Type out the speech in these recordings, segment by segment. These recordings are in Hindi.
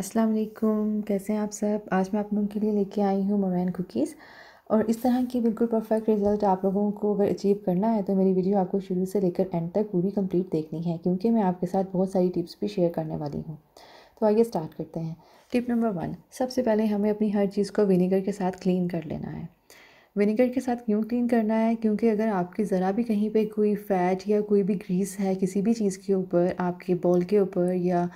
अस्सलाम वालेकुम कैसे हैं आप सब आज मैं आप लोगों के लिए लेके आई हूँ मोरैन कुकीज़ और इस तरह की बिल्कुल परफेक्ट रिज़ल्ट आप लोगों को अगर अचीव करना है तो मेरी वीडियो आपको शुरू से लेकर एंड तक पूरी कंप्लीट देखनी है क्योंकि मैं आपके साथ बहुत सारी टिप्स भी शेयर करने वाली हूँ तो आइए स्टार्ट करते हैं टिप नंबर वन सबसे पहले हमें अपनी हर चीज़ को विनेगर के साथ क्लीन कर लेना है विनेगर के साथ क्यों क्लीन करना है क्योंकि अगर आपकी ज़रा भी कहीं पे कोई फ़ैट या कोई भी ग्रीस है किसी भी चीज़ के ऊपर आपके बॉल के ऊपर या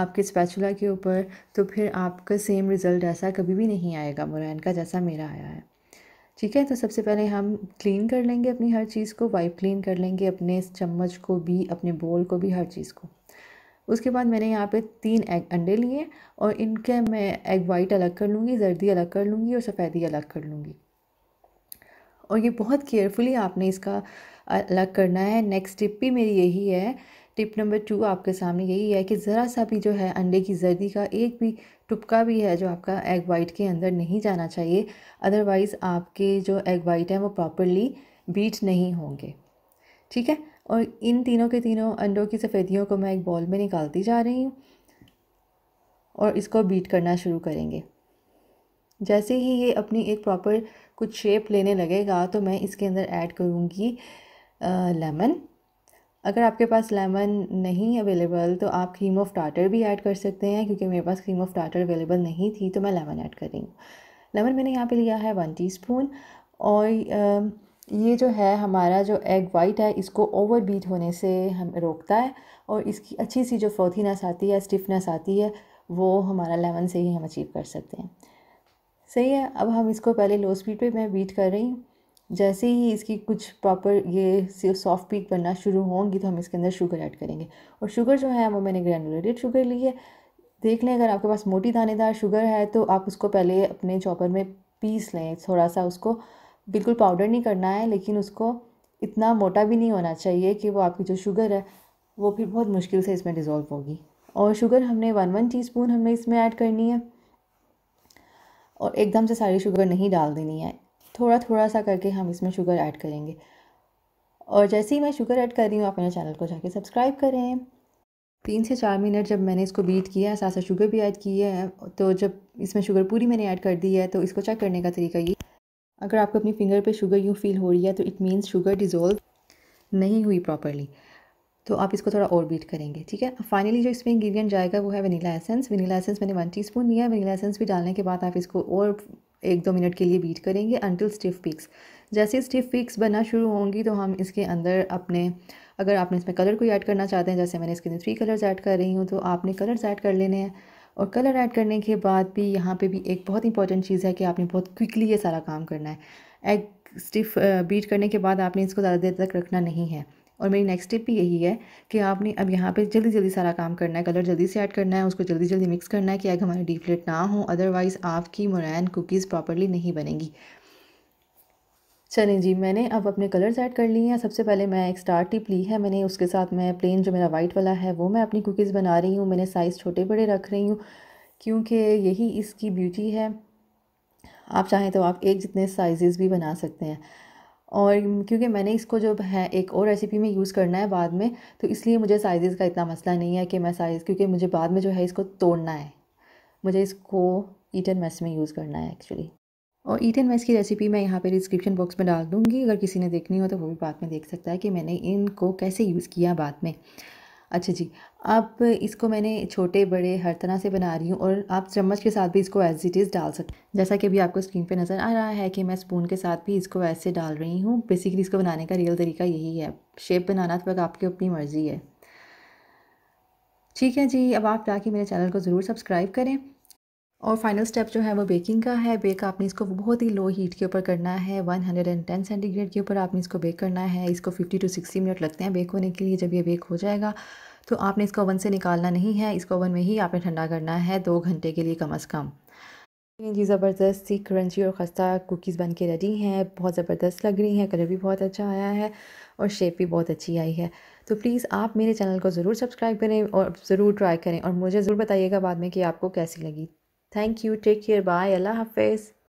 आपके स्पैचुला के ऊपर तो फिर आपका सेम रिज़ल्ट ऐसा कभी भी नहीं आएगा मुरैन का जैसा मेरा आया है ठीक है तो सबसे पहले हम क्लीन कर लेंगे अपनी हर चीज़ को वाइप क्लीन कर लेंगे अपने चम्मच को भी अपने बोल को भी हर चीज़ को उसके बाद मैंने यहाँ पे तीन एग अंडे लिए और इनके मैं एग वाइट अलग कर लूँगी जर्दी अलग कर लूँगी और सफ़ेदी अलग कर लूँगी और ये बहुत केयरफुली आपने इसका अलग करना है नेक्स्ट टिप भी मेरी यही है टिप नंबर टू आपके सामने यही है कि ज़रा सा भी जो है अंडे की जर्दी का एक भी टुपका भी है जो आपका एग वाइट के अंदर नहीं जाना चाहिए अदरवाइज़ आपके जो एग वाइट हैं वो प्रॉपरली बीट नहीं होंगे ठीक है और इन तीनों के तीनों अंडों की सफ़ेदियों को मैं एक बॉल में निकालती जा रही हूँ और इसको बीट करना शुरू करेंगे जैसे ही ये अपनी एक प्रॉपर कुछ शेप लेने लगेगा तो मैं इसके अंदर ऐड करूँगी लेमन अगर आपके पास लेमन नहीं अवेलेबल तो आप क्रीम ऑफ़ टाटर भी ऐड कर सकते हैं क्योंकि मेरे पास क्रीम ऑफ़ टाटर अवेलेबल नहीं थी तो मैं लेमन ऐड कर रही हूँ लेमन मैंने यहाँ पे लिया है वन टीस्पून और ये जो है हमारा जो एग वाइट है इसको ओवर बीट होने से हम रोकता है और इसकी अच्छी सी जो फ्रोथीनेस आती है स्टिफनेस आती है वो हमारा लेमन से ही हम अचीव कर सकते हैं सही है अब हम इसको पहले लो स्पीड पे मैं बीट कर रही हूँ जैसे ही इसकी कुछ प्रॉपर ये सॉफ्ट पीक बनना शुरू होंगी तो हम इसके अंदर शुगर ऐड करेंगे और शुगर जो है वो मैंने ग्रैनुलेटेड शुगर ली है देख लें अगर आपके पास मोटी दानेदार शुगर है तो आप उसको पहले अपने चॉपर में पीस लें थोड़ा सा उसको बिल्कुल पाउडर नहीं करना है लेकिन उसको इतना मोटा भी नहीं होना चाहिए कि वो आपकी जो शुगर है वो फिर बहुत मुश्किल से इसमें डिज़ोल्व होगी और शुगर हमने वन वन टी हमने इसमें ऐड करनी है और एकदम से सारी शुगर नहीं डाल देनी है थोड़ा थोड़ा सा करके हम इसमें शुगर ऐड करेंगे और जैसे ही मैं शुगर ऐड कर रही हूँ आप मेरे चैनल को जाके सब्सक्राइब करें तीन से चार मिनट जब मैंने इसको बीट किया साथ साथ शुगर भी ऐड की है तो जब इसमें शुगर पूरी मैंने ऐड कर दी है तो इसको चेक करने का तरीका ये अगर आपको अपनी फिंगर पे शुगर यूँ फील हो रही है तो इट मीन्स शुगर डिज़ोल्व नहीं हुई प्रॉपरली तो आप इसको थोड़ा और बीट करेंगे ठीक है फाइनली जो इसमें इंग्रीडियंट जाएगा वो है वनीला एसेंस वनीला एसेंस मैंने वन स्पून लिया है वनीला एसेंस भी डालने के बाद आप इसको और एक दो मिनट के लिए बीट करेंगे अनटिल स्टिफ पिक्स जैसे स्टिफ पिक्स बनना शुरू होंगी तो हम इसके अंदर अपने अगर आपने इसमें कलर कोई ऐड करना चाहते हैं जैसे मैंने इसके अंदर थ्री कलर्स ऐड कर रही हूँ तो आपने कलर्स ऐड कर लेने हैं और कलर ऐड करने के बाद भी यहाँ पे भी एक बहुत इंपॉर्टेंट चीज़ है कि आपने बहुत क्विकली ये सारा काम करना है एग स्टिफ बीट करने के बाद आपने इसको ज़्यादा देर तक रखना नहीं है और मेरी नेक्स्ट टिप भी यही है कि आपने अब यहाँ पे जल्दी जल्दी सारा काम करना है कलर जल्दी से ऐड करना है उसको जल्दी जल्दी मिक्स करना है कि एग हमारे डीफ्लेट ना हो अदरवाइज़ आपकी मुरैन कुकीज़ प्रॉपरली नहीं बनेंगी चलें जी मैंने अब अपने कलर्स ऐड कर लिए हैं सबसे पहले मैं एक स्टार टिप ली है मैंने उसके साथ मैं प्लेन जो मेरा वाइट वाला है वो मैं अपनी कुकीज़ बना रही हूँ मैंने साइज़ छोटे बड़े रख रही हूँ क्योंकि यही इसकी ब्यूटी है आप चाहें तो आप एक जितने साइज़ भी बना सकते हैं और क्योंकि मैंने इसको जब है एक और रेसिपी में यूज़ करना है बाद में तो इसलिए मुझे साइज़ का इतना मसला नहीं है कि मैं साइज़ क्योंकि मुझे बाद में जो है इसको तोड़ना है मुझे इसको ईटन मैस में यूज़ करना है एक्चुअली और ईटन मैस की रेसिपी मैं यहाँ पे डिस्क्रिप्शन बॉक्स में डाल दूँगी अगर किसी ने देखनी हो तो वो भी बाद में देख सकता है कि मैंने इनको कैसे यूज़ किया बाद में अच्छा जी अब इसको मैंने छोटे बड़े हर तरह से बना रही हूँ और आप चम्मच के साथ भी इसको एज इट इज़ डाल सकते हैं जैसा कि अभी आपको स्क्रीन पे नज़र आ रहा है कि मैं स्पून के साथ भी इसको ऐसे डाल रही हूँ बेसिकली इसको बनाने का रियल तरीका यही है शेप बनाना तो आपकी अपनी मर्ज़ी है ठीक है जी अब आप जाके मेरे चैनल को ज़रूर सब्सक्राइब करें और फाइनल स्टेप जो है वो बेकिंग का है बेक आपने इसको बहुत ही लो हीट के ऊपर करना है 110 सेंटीग्रेड के ऊपर आपने इसको बेक करना है इसको 50 टू 60 मिनट लगते हैं बेक होने के लिए जब ये बेक हो जाएगा तो आपने इसको ओवन से निकालना नहीं है इसको ओवन में ही आपने ठंडा करना है दो घंटे के लिए कम अज़ कम जी ज़बरदस्त सी क्रंची और खस्ता कुकीज़ बन के रेडी हैं बहुत ज़बरदस्त लग रही हैं कलर भी बहुत अच्छा आया है और शेप भी बहुत अच्छी आई है तो प्लीज़ आप मेरे चैनल को ज़रूर सब्सक्राइब करें और ज़रूर ट्राई करें और मुझे ज़रूर बताइएगा बाद में कि आपको कैसी लगी thank you take care bye अल्लाह हाफिज़